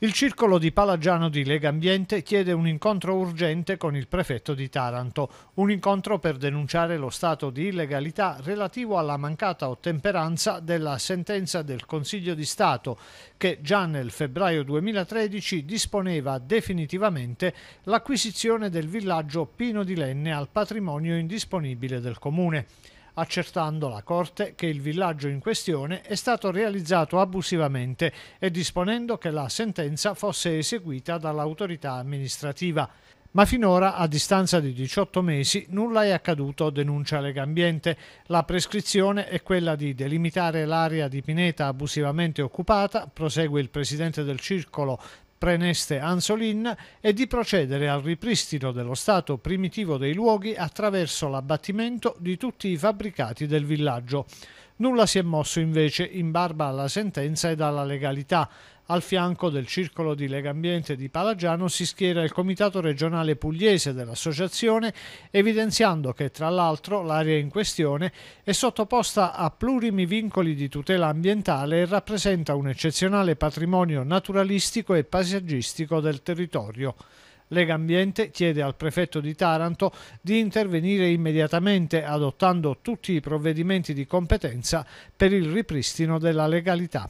Il circolo di Palagiano di Lega Ambiente chiede un incontro urgente con il prefetto di Taranto, un incontro per denunciare lo stato di illegalità relativo alla mancata ottemperanza della sentenza del Consiglio di Stato che già nel febbraio 2013 disponeva definitivamente l'acquisizione del villaggio Pino di Lenne al patrimonio indisponibile del comune accertando la Corte che il villaggio in questione è stato realizzato abusivamente e disponendo che la sentenza fosse eseguita dall'autorità amministrativa. Ma finora, a distanza di 18 mesi, nulla è accaduto, denuncia Legambiente. La prescrizione è quella di delimitare l'area di Pineta abusivamente occupata, prosegue il presidente del circolo Preneste Ansolin, e di procedere al ripristino dello stato primitivo dei luoghi attraverso l'abbattimento di tutti i fabbricati del villaggio. Nulla si è mosso invece in barba alla sentenza ed alla legalità. Al fianco del Circolo di Legambiente di Palagiano si schiera il Comitato regionale pugliese dell'associazione, evidenziando che tra l'altro l'area in questione è sottoposta a plurimi vincoli di tutela ambientale e rappresenta un eccezionale patrimonio naturalistico e paesaggistico del territorio. Lega Ambiente chiede al prefetto di Taranto di intervenire immediatamente adottando tutti i provvedimenti di competenza per il ripristino della legalità.